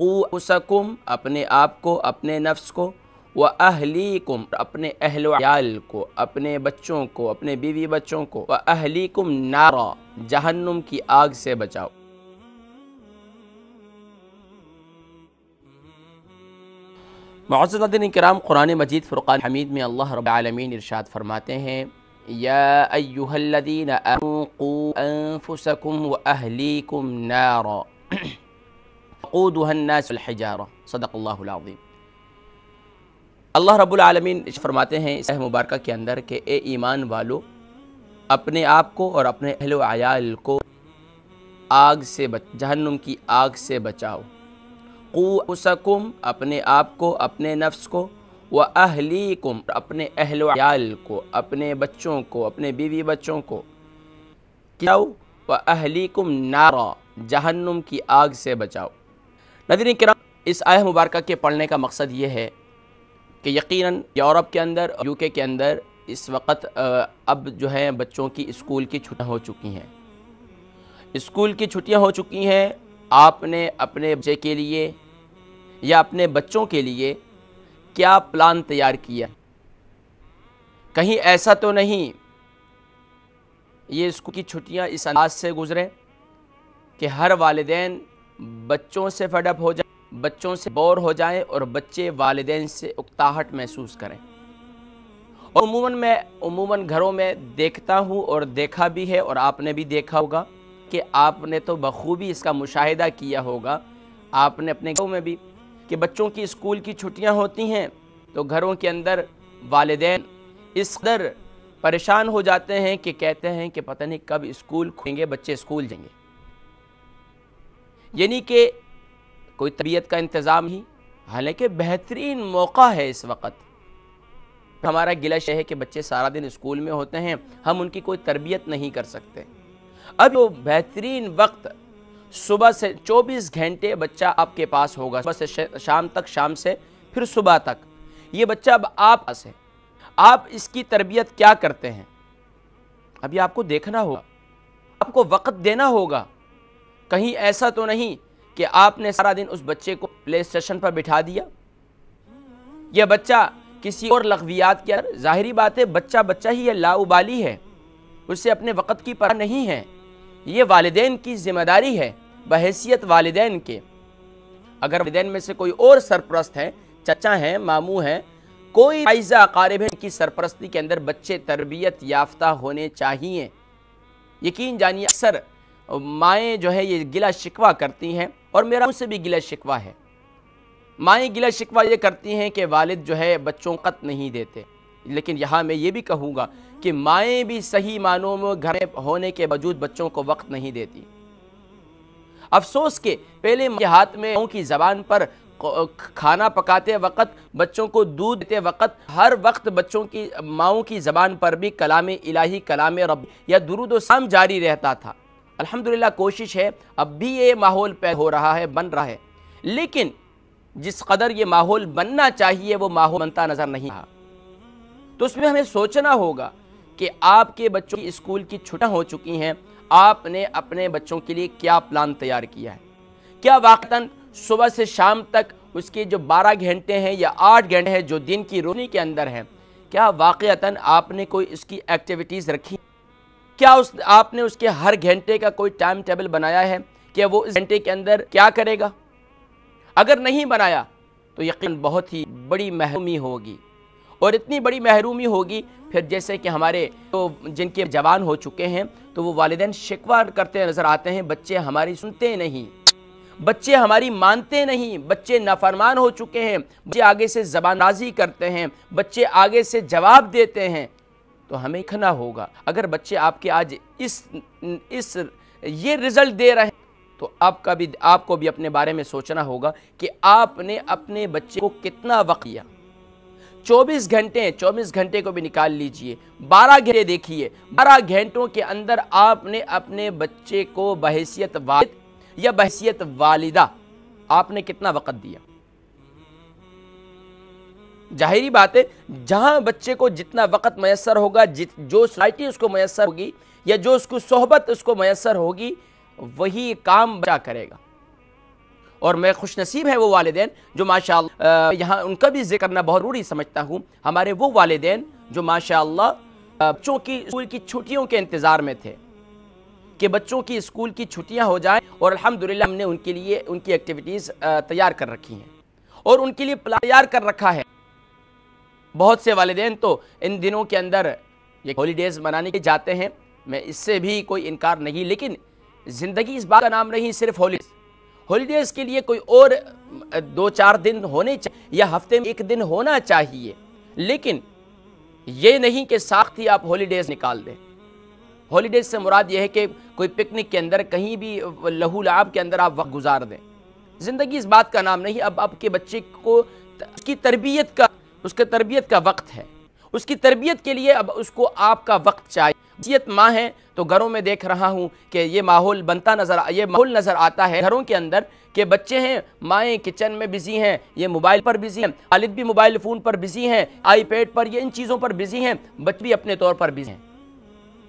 कुम अपने आप को अपने नफ्स को व अहलीकुम अपने अहल को अपने बच्चों को अपने बीवी बच्चों को व अहलीकुम नारा जहन्नुम की आग से बचाओ मौजूदिन कराम कुरान मजीद फ़ुरक़ान हमीद में अल्लाह रबालमीन इरशाद फरमाते हैं यादीन व अहलीकुम नारा वक़ूदनासजारा सदक़ल्लाज़ीम अल्लाह रब्बुल आलमीन फरमाते हैं इस मुबारक के अंदर के ए ईमान वालों अपने आप को और अपने अहल आयाल को आग से बच जहन्नुम की आग से बचाओ कुम अपने आप को अपने नफ्स को व अहलीकुम अपने अहल आयाल को अपने बच्चों को अपने बीवी बच्चों को क्या व अहलीकुम नारा जहन्नुम की आग से बचाओ नदी कराम इस आय मुबारक के पढ़ने का मकसद ये है कि यकीनन यूरोप के अंदर यूके के अंदर इस वक्त अब जो है बच्चों की स्कूल की छुट्टियाँ हो चुकी हैं स्कूल की छुट्टियाँ हो चुकी हैं आपने अपने बच्चे के लिए या अपने बच्चों के लिए क्या प्लान तैयार किया कहीं ऐसा तो नहीं ये स्कूल की छुट्टियाँ इस अंदाज से गुज़रें कि हर वालदेन बच्चों से फडअप हो जाए बच्चों से बोर हो जाए और बच्चे वालदे से उकताहट महसूस करें और अमूमन मैं अमूमन घरों में देखता हूँ और देखा भी है और आपने भी देखा होगा कि आपने तो बखूबी इसका मुशाहिदा किया होगा आपने अपने घरों में भी कि बच्चों की स्कूल की छुट्टियाँ होती हैं तो घरों के अंदर वालदे इस दर परेशान हो जाते हैं कि कहते हैं कि पता नहीं कब स्कूल खुलेंगे बच्चे स्कूल जाएंगे यानी कि कोई तबीयत का इंतज़ाम ही हालांकि बेहतरीन मौका है इस वक्त हमारा गिला शह के बच्चे सारा दिन स्कूल में होते हैं हम उनकी कोई तरबियत नहीं कर सकते अब वो बेहतरीन वक्त सुबह से 24 घंटे बच्चा आपके पास होगा सुबह से शाम तक शाम से फिर सुबह तक ये बच्चा अब आप पास है आप इसकी तरबियत क्या करते हैं अभी आपको देखना होगा आपको वक्त देना होगा कहीं ऐसा तो नहीं कि आपने सारा दिन उस बच्चे को प्ले स्टेशन पर बिठा दिया यह बच्चा किसी और लघवियात के अंदर ज़ाहरी बात है बच्चा बच्चा ही यह लाउबाली है उसे अपने वक़्त की पर नहीं है ये वालदेन की जिम्मेदारी है बहसियत वालदेन के अगर वालदेन में से कोई और सरपरस्त है चचा हैं मामू हैं कोई आयजा कारब है की सरपरस्ती के अंदर बच्चे तरबियत याफ्ता होने चाहिए यकीन जानिए अक्सर माएँ जो है ये गिला शिकवा करती हैं और मेरा उनसे भी गिला शिकवा है माएँ गिला शिकवा ये करती हैं कि वालिद जो है बच्चों कत नहीं देते लेकिन यहाँ मैं ये भी कहूँगा कि माएँ भी सही मानों में घर होने के बावजूद बच्चों को वक्त नहीं देती अफसोस के पहले हाथ में की ज़बान पर खाना पकाते वक्त बच्चों को दूध देते वक्त हर वक्त बच्चों की माओ की ज़बान पर भी कलाम इलाही कलाम रब या दुरुद शाम जारी रहता था अल्हम्दुलिल्लाह कोशिश है अब भी ये माहौल पैदा हो रहा है बन रहा है लेकिन जिस कदर ये माहौल बनना चाहिए वो माहौल बनता नज़र नहीं रहा तो उसमें हमें सोचना होगा कि आपके बच्चों की स्कूल की छुट्टियां हो चुकी हैं आपने अपने बच्चों के लिए क्या प्लान तैयार किया है क्या वाकता सुबह से शाम तक उसके जो बारह घंटे हैं या आठ घंटे हैं जो दिन की रोनी के अंदर हैं क्या वाक़ता आपने कोई इसकी एक्टिविटीज़ रखी क्या उस आपने उसके हर घंटे का कोई टाइम टेबल बनाया है कि वो इस घंटे के अंदर क्या करेगा अगर नहीं बनाया तो यकीन बहुत ही बड़ी महरूमी होगी और इतनी बड़ी महरूमी होगी फिर जैसे कि हमारे तो जिनके जवान हो चुके हैं तो वो वालदेन शिकवा करते नज़र आते हैं बच्चे हमारी सुनते नहीं बच्चे हमारी मानते नहीं बच्चे नाफरमान हो चुके हैं बच्चे आगे से जबान करते हैं बच्चे आगे से जवाब देते हैं तो हमें खना होगा अगर बच्चे आपके आज इस इस ये रिज़ल्ट दे रहे हैं तो आपका भी आपको भी अपने बारे में सोचना होगा कि आपने अपने बच्चे को कितना वक्त दिया 24 घंटे 24 घंटे को भी निकाल लीजिए 12 घंटे देखिए 12 घंटों के अंदर आपने अपने बच्चे को बहसीत वालिद या बहसीत वालिदा आपने कितना वक्त दिया जाहिर बात है जहाँ बच्चे को जितना वक्त मैसर होगा जित जो सोसाइटी उसको मैसर होगी या जो उसको सोहबत उसको मैसर होगी वही काम बड़ा करेगा और मैं खुश नसीब है वो वालदेन जो माशा यहाँ उनका भी जिक्र करना बहुत ज़रूरी समझता हूँ हमारे वो वालदेन जो माशा बच्चों की स्कूल की छुट्टियों के इंतज़ार में थे कि बच्चों की स्कूल की छुट्टियाँ हो जाए और अलहमदिल्ला हमने उनके लिए उनकी एक्टिविटीज़ तैयार कर रखी हैं और उनके लिए तैयार कर रखा है बहुत से वालदेन तो इन दिनों के अंदर ये हॉलीडेज़ मनाने के जाते हैं मैं इससे भी कोई इनकार नहीं लेकिन ज़िंदगी इस बात का नाम नहीं सिर्फ हॉलीडेज़ हॉलीडेज़ के लिए कोई और दो चार दिन होने चाहिए या हफ्ते में एक दिन होना चाहिए लेकिन ये नहीं कि साख्त ही आप हॉलीडेज़ निकाल दें हॉलीडेज़ से मुराद यह है कि कोई पिकनिक के अंदर कहीं भी लहू लाभ के अंदर आप वक्त गुजार दें ज़िंदगी इस बात का नाम नहीं अब आपके बच्चे को की तरबियत का उसके तरबियत का वक्त है उसकी तरबियत के लिए अब उसको आपका वक्त चाहिए जीत माँ है तो घरों में देख रहा हूँ कि ये माहौल बनता नज़र ये माहौल नज़र आता है घरों के अंदर के बच्चे हैं माएँ किचन में बिज़ी हैं ये मोबाइल पर बिज़ी हैं वालिद भी मोबाइल फ़ोन पर बिज़ी हैं आईपैड पर ये इन चीज़ों पर बिज़ी हैं बच भी अपने तौर पर बिज़ी हैं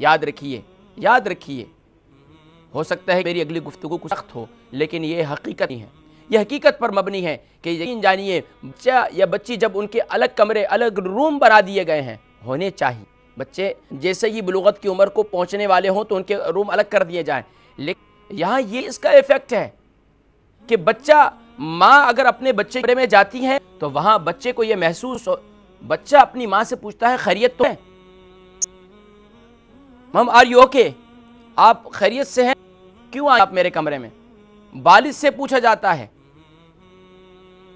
याद रखिए याद रखिए हो सकता है मेरी अगली गुफ्तु कुछ सख्त हो लेकिन ये हकीकत ही है यह हकीकत पर मबनी है कि यकीन जानिए बच्चा या बच्ची जब उनके अलग कमरे अलग रूम बना दिए गए हैं होने चाहिए बच्चे जैसे ही बलुगत की उम्र को पहुंचने वाले हों तो उनके रूम अलग कर दिए जाए लेकिन यहाँ ये इसका इफ़ेक्ट है कि बच्चा माँ अगर अपने बच्चे कमरे में जाती है तो वहाँ बच्चे को यह महसूस हो बच्चा अपनी माँ से पूछता है खैरियत तो है मम आर यू ओके आप खैरियत से हैं क्यों आए आप मेरे कमरे में बालिश से पूछा जाता है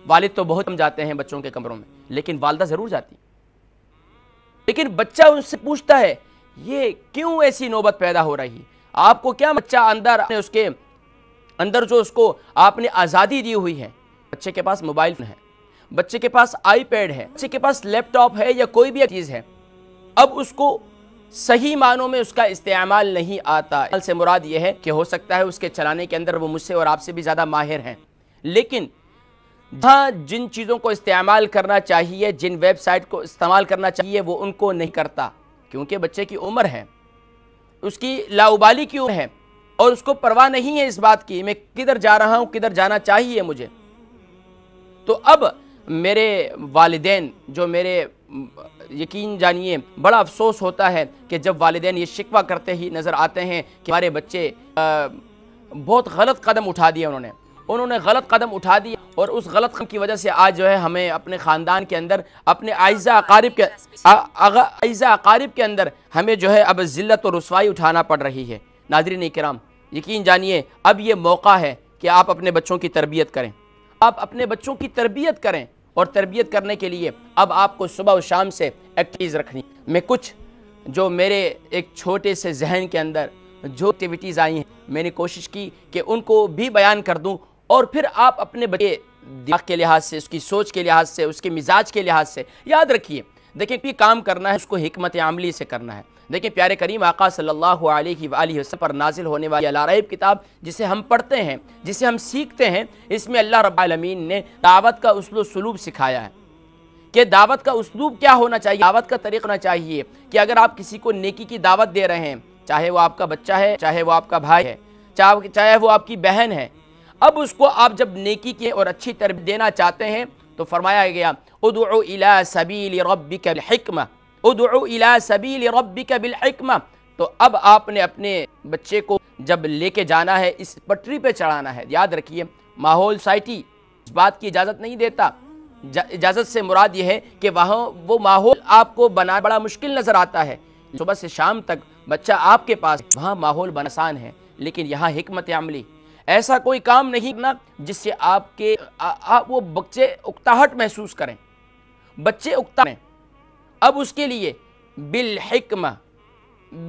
वालिद तो बहुत कम जाते हैं बच्चों के कमरों में लेकिन वालदा ज़रूर जाती लेकिन बच्चा उनसे पूछता है ये क्यों ऐसी नौबत पैदा हो रही है आपको क्या बच्चा अंदर आपने उसके अंदर जो उसको आपने आज़ादी दी हुई है बच्चे के पास मोबाइल है बच्चे के पास आईपैड है बच्चे के पास लैपटॉप है या कोई भी चीज़ है अब उसको सही मानों में उसका इस्तेमाल नहीं आता से मुराद यह है कि हो सकता है उसके चलाने के अंदर वो मुझसे और आपसे भी ज़्यादा माहिर हैं लेकिन जहाँ जिन चीज़ों को इस्तेमाल करना चाहिए जिन वेबसाइट को इस्तेमाल करना चाहिए वो उनको नहीं करता क्योंकि बच्चे की उम्र है उसकी लाउबाली की उम्र है और उसको परवाह नहीं है इस बात की मैं किधर जा रहा हूँ किधर जाना चाहिए मुझे तो अब मेरे वालदेन जो मेरे यकीन जानिए बड़ा अफसोस होता है कि जब वालदेन ये शिकवा करते ही नज़र आते हैं कि हमारे बच्चे आ, बहुत गलत कदम उठा दिया उन्होंने उन्होंने गलत कदम उठा दिया और उस गलत कदम की वजह से आज जो है हमें अपने ख़ानदान के अंदर अपने आयज़ा अकारीब के आयज़ा अकारीब के अंदर हमें जो है अब ज़िल्त और रसवाई उठाना पड़ रही है नादरी कराम यकीन जानिए अब ये मौका है कि आप अपने बच्चों की तरबियत करें आप अपने बच्चों की तरबियत करें और तरबियत करने के लिए अब आपको सुबह और शाम से एक्टिविटीज रखनी मैं कुछ जो मेरे एक छोटे से जहन के अंदर जो एक्टिविटीज़ आई हैं मैंने कोशिश की कि उनको भी बयान कर दूं और फिर आप अपने बच्चे दिमाग के लिहाज से उसकी सोच के लिहाज से उसके मिजाज के लिहाज से याद रखिए देखिए कि काम करना है उसको हमत आमली से करना है देखिए प्यारे करीम आका सल्लल्लाहु अलैहि वसल्लम पर नाजिल होने वाली अलारब किताब जिसे हम पढ़ते हैं जिसे हम सीखते हैं इसमें अल्लाह रबालमीन ने दावत का उसलो सलूब सिखाया है कि दावत का उसलूब क्या होना चाहिए दावत का तरीक़ होना चाहिए कि अगर आप किसी को नेकी की दावत दे रहे हैं चाहे वो आपका बच्चा है चाहे वो आपका भाई है चाहे वो आपकी बहन है अब उसको आप जब नेकी के और अच्छी तरफ देना चाहते हैं तो फरमाया गया उदो इला सबील रबी कबिलकमा उदो इला सबील रबी कबिलकमा तो अब आपने अपने बच्चे को जब लेके जाना है इस पटरी पे चढ़ाना है याद रखिए माहौल साइटी इस बात की इजाज़त नहीं देता इजाज़त से मुराद ये है कि वहाँ वो माहौल आपको बना बड़ा मुश्किल नज़र आता है सुबह से शाम तक बच्चा आपके पास वहाँ माहौल बनासान है लेकिन यहाँ हमत अमली ऐसा कोई काम नहीं करना जिससे आपके आ, वो बच्चे उकताहट महसूस करें बच्चे उकता अब उसके लिए बिलहिकम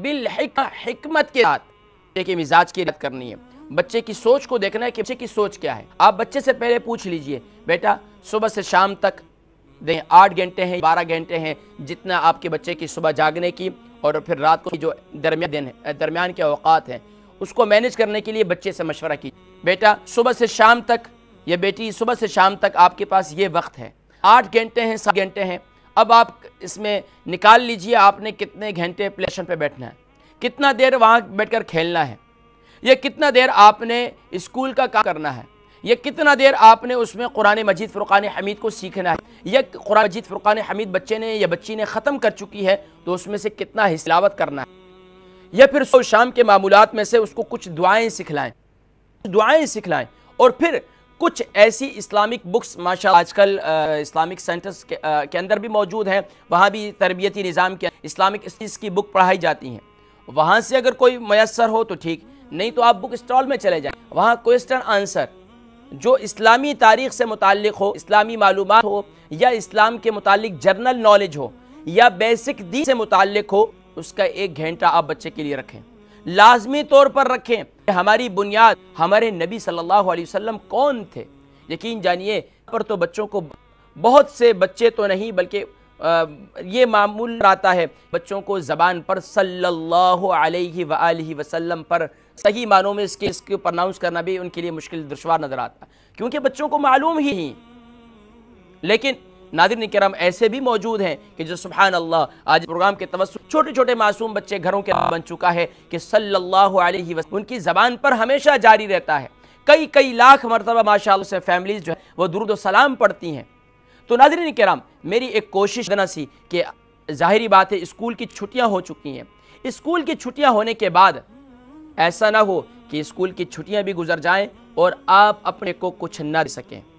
बिलहिकमत के साथ एक मिजाज की रद्द करनी है बच्चे की सोच को देखना है कि बच्चे की सोच क्या है आप बच्चे से पहले पूछ लीजिए बेटा सुबह से शाम तक दें आठ घंटे हैं बारह घंटे हैं जितना आपके बच्चे की सुबह जागने की और फिर रात को जो दरमिया दिन है दरमियान के अवकात हैं उसको मैनेज करने के लिए बच्चे से मशवरा की बेटा सुबह से शाम तक या बेटी सुबह से शाम तक आपके पास ये वक्त है आठ घंटे हैं सात घंटे हैं अब आप इसमें निकाल लीजिए आपने कितने घंटे प्लेशन पर बैठना है कितना देर वहाँ बैठकर खेलना है या कितना देर आपने स्कूल का काम करना है या कितना देर आपने उसमें कुरान मजीद फ़ुरान हमीद को सीखना है यह कुरान मजीद फ़ुरान हमीद बच्चे ने या बच्ची ने ख़त्म कर चुकी है तो उसमें से कितना हिसलावत करना है या फिर सो शाम के मामूलات में से उसको कुछ दुआएं सिखलाएं दुआएं सिखलाएं और फिर कुछ ऐसी इस्लामिक बुक्स माशा आजकल इस्लामिक सेंटर्स के, आ, के अंदर भी मौजूद हैं वहाँ भी तरबियती निज़ाम के इस्लामिक स्टडीज़ की बुक पढ़ाई जाती हैं वहाँ से अगर कोई मैसर हो तो ठीक नहीं तो आप बुक स्टॉल में चले जाएँ वहाँ क्वेश्चन आंसर जो इस्लामी तारीख से मुतालिक हो इस्लामी मालूम हो या इस्लाम के मुतल जर्नल नॉलेज हो या बेसिक दी से मुतल हो उसका एक घंटा आप बच्चे के लिए रखें लाजमी तौर पर रखें हमारी बुनियाद हमारे नबी सल्लल्लाहु अलैहि वसल्लम कौन थे यकीन जानिए पर तो बच्चों को बहुत से बच्चे तो नहीं बल्कि ये मामूल आता है बच्चों को ज़बान पर सल्लल्लाहु अलैहि सल्ला वसल्लम पर सही मानों में इसके इसको प्रनाउंस करना भी उनके लिए मुश्किल दुशवार नज़र आता क्योंकि बच्चों को मालूम ही लेकिन नादिन कराम ऐसे भी मौजूद हैं कि जो सुबहान अल्लाह आज प्रोग्राम के तवस्त छोटे छोटे मासूम बच्चे घरों के बन चुका है कि सल्लल्लाहु अलैहि वसल्लम उनकी ज़बान पर हमेशा जारी रहता है कई कई लाख मरतबा माशा से फैमिलीज़ जो है वह दुरुद सलाम पढ़ती हैं तो नादिन कराम मेरी एक कोशिश देना सी कि ज़ाहरी बात है स्कूल की छुट्टियाँ हो चुकी हैं स्कूल की छुट्टियाँ होने के बाद ऐसा ना हो कि स्कूल की छुट्टियाँ भी गुजर जाएँ और आप अपने को कुछ ना दे सकें